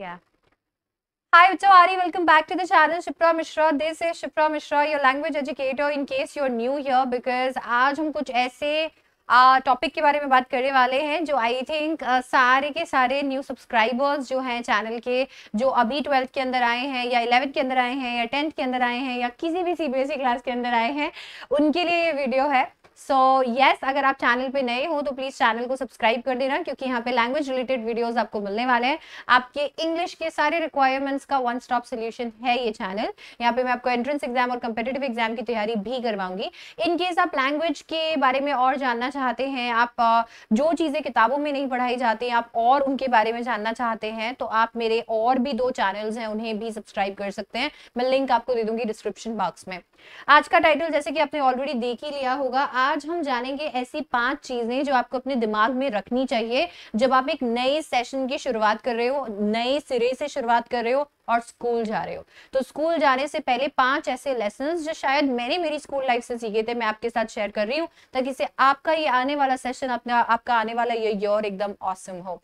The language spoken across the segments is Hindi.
Yeah. Hi, uto ari Welcome back to the channel. Shipra Mishra. This is Shipra Mishra, your language educator. In case you're new here, because aaj hum kuch aise topic uh, के बारे में बात करने वाले हैं जो आई थिंक uh, सारे के सारे न्यू सब्सक्राइबर्स जो हैं चैनल के जो अभी ट्वेल्थ के अंदर आए हैं या इलेवेंथ के अंदर आए हैं या टेंथ के अंदर आए हैं या किसी भी सीबीएसई क्लास के अंदर आए हैं उनके लिए ये वीडियो है सो so, यस yes, अगर आप चैनल पे नए हो तो प्लीज चैनल को सब्सक्राइब कर देना क्योंकि यहाँ पे लैंग्वेज रिलेटेड वीडियोस आपको मिलने वाले हैं आपके इंग्लिश के सारे रिक्वायरमेंट्स का वन स्टॉप सोल्यूशन है ये चैनल यहाँ पे मैं आपको एंट्रेंस एग्जाम और कम्पिटेटिव एग्जाम की तैयारी भी करवाऊंगी इनकेस आप लैंग्वेज के बारे में और जानना चाहते हैं आप जो चीजें किताबों में नहीं पढ़ाई जाती आप और उनके बारे में जानना चाहते हैं तो आप मेरे और भी दो चैनल्स हैं उन्हें भी सब्सक्राइब कर सकते हैं मैं लिंक आपको दे दूंगी डिस्क्रिप्शन बॉक्स में आज का टाइटल जैसे कि आपने ऑलरेडी देख ही लिया होगा आप आज हम जानेंगे ऐसी पांच चीजें जो आपको अपने दिमाग में रखनी चाहिए जब आप एक नए सेशन की शुरुआत कर रहे हो नए सिरे से शुरुआत कर रहे हो और स्कूल जा रहे हो तो स्कूल जाने से पहले पांच ऐसे लेसन जो शायद मैंने मेरी स्कूल लाइफ से सीखे थे मैं आपके साथ शेयर कर रही हूँ ताकि से आपका ये आने वाला सेशन अपना आपका आने वाला ये योर एकदम औसम हो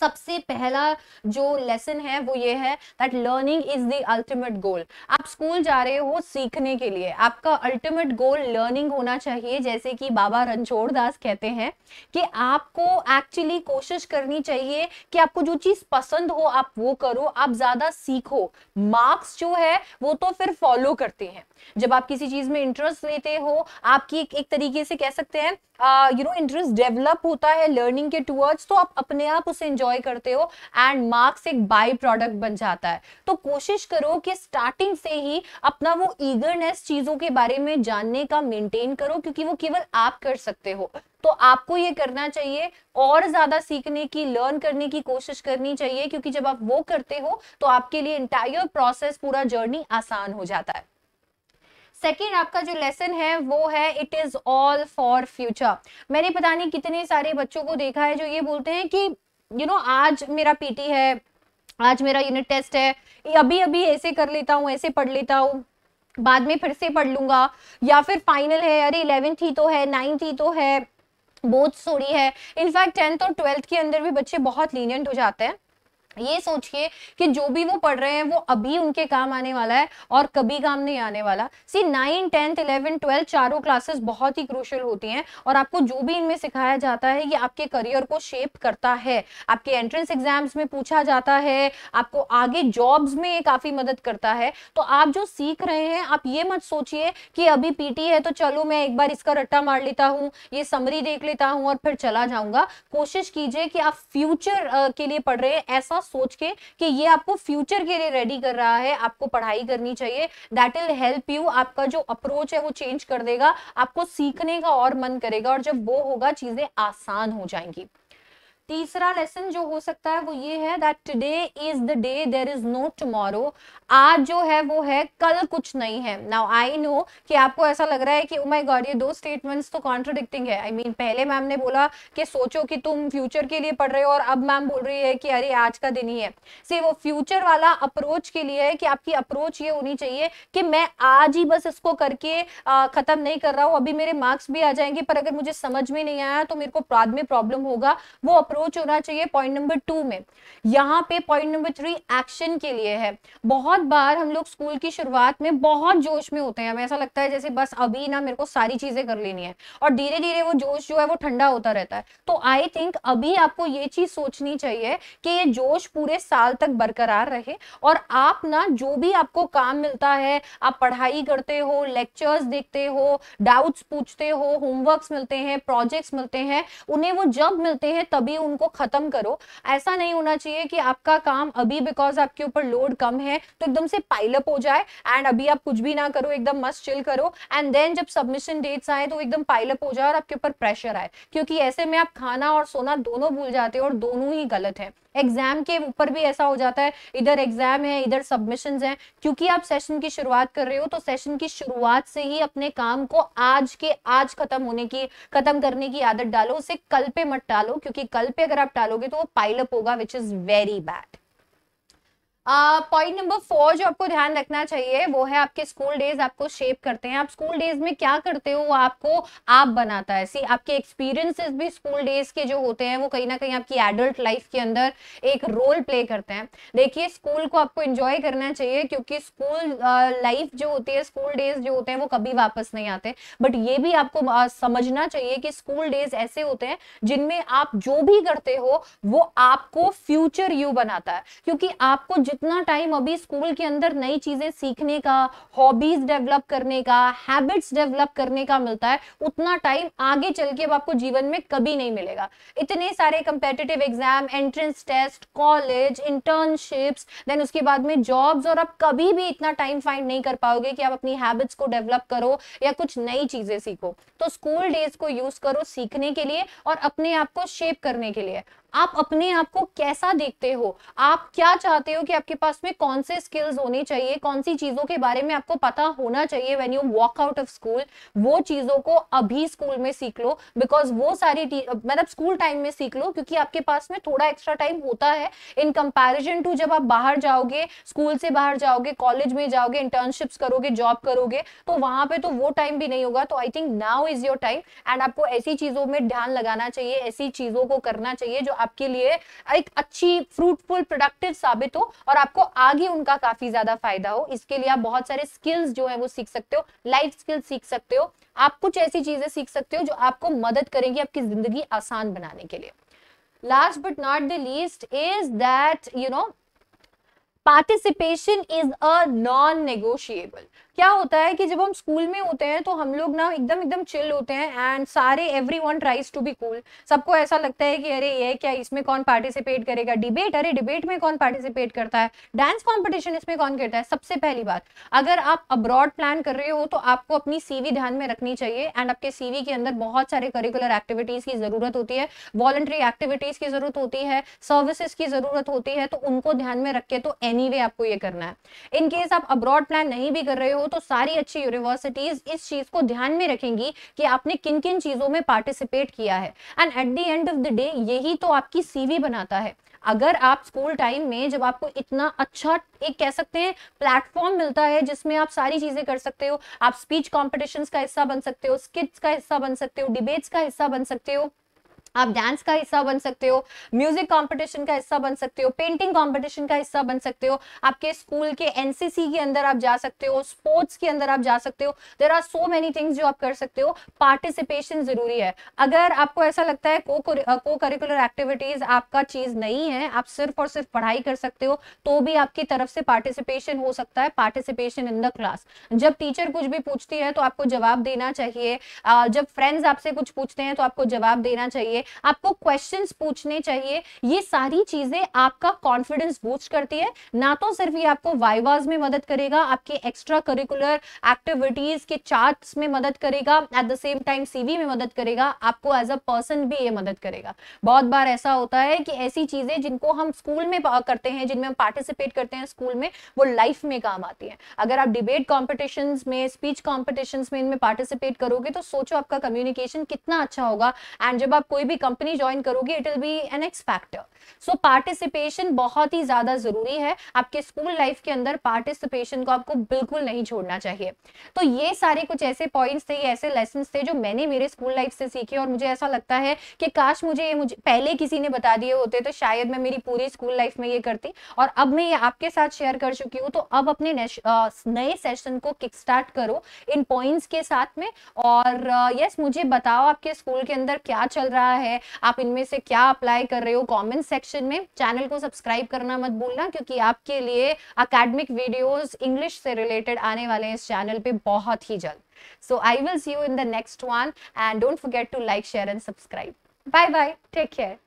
सबसे पहला जो लेसन है वो ये है that learning is the ultimate goal आप स्कूल जा रहे हो सीखने के लिए आपका अल्टीमेट गोल लर्निंग होना चाहिए जैसे कि बाबा रणछोड़ दास कहते हैं कि आपको एक्चुअली कोशिश करनी चाहिए कि आपको जो चीज पसंद हो आप वो करो आप ज्यादा सीखो मार्क्स जो है वो तो फिर फॉलो करते हैं जब आप किसी चीज में इंटरेस्ट लेते हो आपकी एक, एक तरीके से कह सकते हैं यू नो इंटरेस्ट डेवलप होता है लर्निंग के टूवर्ड्स तो आप अपने आप उसे इंजॉय करते हो एंड मार्क्स एक बाय प्रोडक्ट बन जाता है तो कोशिश करो कि स्टार्टिंग से ही अपना वो ईगरनेस चीजों के बारे में जानने का मेंटेन करो क्योंकि वो केवल आप कर सकते हो तो आपको ये करना चाहिए और ज्यादा सीखने की लर्न करने की कोशिश करनी चाहिए क्योंकि जब आप वो करते हो तो आपके लिए इंटायर प्रोसेस पूरा जर्नी आसान हो जाता है सेकेंड आपका जो लेसन है वो है it is all for future मैंने पता नहीं कितने सारे बच्चों को देखा है जो ये बोलते हैं कि यू you नो know, आज मेरा पीटी है आज मेरा यूनिट टेस्ट है अभी अभी ऐसे कर लेता हूँ ऐसे पढ़ लेता हूँ बाद में फिर से पढ़ लूंगा या फिर फाइनल है अरे इलेवेंथ ही तो है नाइन्थ ही तो है बहुत सोरी है इनफैक्ट टेंथ और ट्वेल्थ के अंदर भी बच्चे बहुत लीनियंट हो जाते हैं ये सोचिए कि जो भी वो पढ़ रहे हैं वो अभी उनके काम आने वाला है और कभी काम नहीं आने वाला see nine tenth eleven twelfth चारों क्लासेस बहुत ही क्रूशल होती हैं और आपको जो भी इनमें सिखाया जाता है ये आपके करियर को शेप करता है आपके एंट्रेंस एग्जाम्स में पूछा जाता है आपको आगे जॉब्स में ये काफी मदद करता है तो आप जो सीख रहे हैं आप ये मत सोचिए कि अभी पीटी है तो चलो मैं एक बार इसका रट्टा मार लेता हूँ ये समरी देख लेता हूँ और फिर चला जाऊंगा कोशिश कीजिए कि आप फ्यूचर के लिए पढ़ रहे हैं ऐसा सोच के कि ये आपको फ्यूचर के लिए रेडी कर रहा है आपको पढ़ाई करनी चाहिए दैट विल हेल्प यू आपका जो अप्रोच है वो चेंज कर देगा आपको सीखने का और मन करेगा और जब वो होगा चीजें आसान हो जाएंगी तीसरा लेसन जो हो सकता है वो ये है that today is the day there is no tomorrow आज जो है वो है कल कुछ नहीं है नाउ आई नो कि आपको ऐसा लग रहा है कि माय oh गॉड ये दो स्टेटमेंट्स तो कॉन्ट्रोडिक्टिंग है आई I मीन mean, पहले मैम ने बोला कि सोचो कि तुम फ्यूचर के लिए पढ़ रहे हो और अब मैम बोल रही है कि अरे आज का दिन ही है सी वो फ्यूचर वाला अप्रोच के लिए है कि आपकी अप्रोच ये होनी चाहिए कि मैं आज ही बस इसको करके ख़त्म नहीं कर रहा हूँ अभी मेरे मार्क्स भी आ जाएंगे पर अगर मुझे समझ में नहीं आया तो मेरे को बाद में प्रॉब्लम होगा वो अप्रोच होना चाहिए पॉइंट नंबर टू में यहाँ पे पॉइंट नंबर थ्री एक्शन के लिए है बहुत बार हम लोग स्कूल की शुरुआत में बहुत जोश में होते हैं हमें ऐसा लगता है जैसे बस अभी ना मेरे को सारी चीजें कर लेनी है और धीरे धीरे वो जोश जो है वो ठंडा होता रहता है तो आई थिंक अभी आपको ये चीज सोचनी चाहिए कि ये जोश पूरे साल तक बरकरार रहे और आप ना जो भी आपको काम मिलता है आप पढ़ाई करते हो लेक्चर्स देखते हो डाउट्स पूछते हो होमवर्क्स मिलते हैं प्रोजेक्ट्स मिलते हैं उन्हें वो जब मिलते हैं तभी उनको खत्म करो ऐसा नहीं होना चाहिए कि आपका काम अभी बिकॉज आपके ऊपर लोड कम है तो एकदम से पाइलअप हो जाए एंड अभी आप कुछ भी ना करो एकदम मस्त चिल करो एंड देन जब सबमिशन डेट्स आए तो एकदम पाइलअप हो जाए और आपके ऊपर प्रेशर आए क्योंकि ऐसे में आप खाना और सोना दोनों भूल जाते हो और दोनों ही गलत है एग्जाम के ऊपर भी ऐसा हो जाता है इधर एग्जाम है इधर सबमिशन है क्योंकि आप सेशन की शुरुआत कर रहे हो तो सेशन की शुरुआत से ही अपने काम को आज के आज खत्म होने की खत्म करने की आदत डालो उसे कल पे मत डालो क्योंकि कल पे अगर आप डालोगे तो वो पाइलअप होगा which is very bad point number four जो आपको ध्यान रखना चाहिए वो है आपके स्कूल डेज आपको शेप करते हैं आप स्कूल डेज में क्या करते हो वो आपको आप बनाता है सी आपके एक्सपीरियंसेस भी स्कूल डेज के जो होते हैं वो कहीं ना कहीं आपकी एडल्ट लाइफ के अंदर एक रोल प्ले करते हैं देखिए स्कूल को आपको इंजॉय करना चाहिए क्योंकि स्कूल लाइफ जो होती है स्कूल डेज जो होते हैं वो कभी वापस नहीं आते बट ये भी आपको समझना चाहिए कि स्कूल डेज ऐसे होते हैं जिनमें आप जो भी करते हो वो आपको फ्यूचर यू बनाता है क्योंकि आपको इतना टाइम अभी स्कूल के अंदर नई चीजें सीखने का हॉबीज डेवलप करने का हैबिट्स डेवलप करने का मिलता है उतना टाइम आगे चल के अब आपको जीवन में कभी नहीं मिलेगा इतने सारे competitive exam entrance test college internships then उसके बाद में जॉब्स और आप कभी भी इतना टाइम फाइंड नहीं कर पाओगे कि आप अपनी हैबिट्स को डेवलप करो या कुछ नई चीजें सीखो तो स्कूल डेज को यूज करो सीखने के लिए और अपने आप को शेप करने के लिए आप अपने आप को कैसा देखते हो आप क्या चाहते हो कि आपके पास में कौन से स्किल्स होने चाहिए कौन सी चीजों के बारे में आपको पता होना चाहिए when you walk out of school वो चीजों को अभी स्कूल में सीख लो बिकॉज वो सारी मतलब स्कूल टाइम में सीख लो क्योंकि आपके पास में थोड़ा एक्स्ट्रा टाइम होता है इन कंपेरिजन टू जब आप बाहर जाओगे स्कूल से बाहर जाओगे कॉलेज में जाओगे इंटर्नशिप्स करोगे जॉब करोगे तो वहां पे तो वो टाइम भी नहीं होगा तो I think now is your time and आपको ऐसी चीजों में ध्यान लगाना चाहिए ऐसी चीजों को करना चाहिए जो आप आपके लिए एक अच्छी फ्रूटफुल प्रोडक्टिव साबित हो और आपको आगे उनका काफी ज्यादा फायदा हो इसके लिए आप बहुत सारे स्किल्स जो है वो सीख सकते हो लाइफ स्किल्स सीख सकते हो आप कुछ ऐसी चीजें सीख सकते हो जो आपको मदद करेंगी आपकी जिंदगी आसान बनाने के लिए last but not the least is that you know participation is a non negotiable क्या होता है कि जब हम स्कूल में होते हैं तो हम लोग ना एकदम एकदम चिल होते हैं एंड सारे everyone tries to be cool सबको ऐसा लगता है कि अरे ये क्या इसमें कौन पार्टिसिपेट करेगा डिबेट अरे डिबेट में कौन पार्टिसिपेट करता है डांस कॉम्पिटिशन इसमें कौन करता है सबसे पहली बात अगर आप अब्रॉड प्लान कर रहे हो तो आपको अपनी सीवी ध्यान में रखनी चाहिए एंड आपके सीवी के अंदर बहुत सारे करिकुलर एक्टिविटीज की जरूरत होती है वॉलंटरी एक्टिविटीज की जरूरत होती है सर्विसेज की जरूरत होती है तो उनको ध्यान में रख के तो एनी anyway आपको ये करना है इनकेस आप अब्रॉड प्लान नहीं भी कर रहे हो तो सारी अच्छी यूनिवर्सिटीज इस चीज को ध्यान में रखेंगी कि आपने किन किन चीजों में पार्टिसिपेट किया है and at the end of the day यही तो आपकी सीवी बनाता है अगर आप स्कूल टाइम में जब आपको इतना अच्छा एक कह सकते हैं प्लेटफॉर्म मिलता है जिसमें आप सारी चीजें कर सकते हो आप स्पीच कॉम्पिटिशन का हिस्सा बन सकते हो स्किट्स का हिस्सा बन सकते हो डिबेट्स का हिस्सा बन सकते हो आप डांस का हिस्सा बन सकते हो म्यूजिक कॉम्पिटिशन का हिस्सा बन सकते हो पेंटिंग कॉम्पिटिशन का हिस्सा बन सकते हो आपके स्कूल के एनसीसी के अंदर आप जा सकते हो स्पोर्ट्स के अंदर आप जा सकते हो there are so many things जो आप कर सकते हो पार्टिसिपेशन जरूरी है अगर आपको ऐसा लगता है को करिकुलर एक्टिविटीज आपका चीज नहीं है आप सिर्फ और सिर्फ पढ़ाई कर सकते हो तो भी आपकी तरफ से पार्टिसिपेशन हो सकता है पार्टिसिपेशन इन द क्लास जब टीचर कुछ भी पूछती है तो आपको जवाब देना चाहिए जब फ्रेंड्स आपसे कुछ पूछते हैं तो आपको जवाब देना चाहिए आपको क्वेश्चन पूछने चाहिए ये सारी चीजें आपका कॉन्फिडेंस बूस्ट करती है ना तो सिर्फ ये आपको वाइवाज में मदद करेगा आपके एक्स्ट्रा करिकुलर एक्टिविटीज के चार्ट्स में मदद करेगा at the same time CV में मदद करेगा आपको एज अ पर्सन भी ये मदद करेगा बहुत बार ऐसा होता है कि ऐसी चीजें जिनको हम स्कूल में करते हैं जिनमें हम पार्टिसिपेट करते हैं स्कूल में वो लाइफ में काम आती है अगर आप डिबेट कॉम्पिटिशन में स्पीच कॉम्पिटिशन में इनमें पार्टिसिपेट करोगे तो सोचो आपका कम्युनिकेशन कितना अच्छा होगा एंड जब आप कोई भी भी कंपनी ज्वाइन करोगे it will be an X factor so participation बहुत ही ज्यादा जरूरी है आपके स्कूल लाइफ के अंदर पार्टिसिपेशन को आपको बिल्कुल नहीं छोड़ना चाहिए तो ये सारे कुछ ऐसे पॉइंट्स थे ऐसे लेसन थे जो मैंने मेरे स्कूल लाइफ से सीखे और मुझे ऐसा लगता है कि काश मुझे ये मुझे पहले किसी ने बता दिए होते तो शायद मैं मेरी पूरी स्कूल लाइफ में ये करती और अब मैं ये आपके साथ शेयर कर चुकी हूँ तो अब अपने नए सेशन को किक स्टार्ट करो इन पॉइंट्स के साथ में और यस मुझे बताओ आपके स्कूल के अंदर क्या चल रहा है है आप इनमें से क्या अप्लाई कर रहे हो कमेंट सेक्शन में चैनल को सब्सक्राइब करना मत भूलना क्योंकि आपके लिए अकेडमिक वीडियोस इंग्लिश से रिलेटेड आने वाले हैं इस चैनल पे बहुत ही जल्द so I will see you in the next one and don't forget to like share and subscribe bye bye take care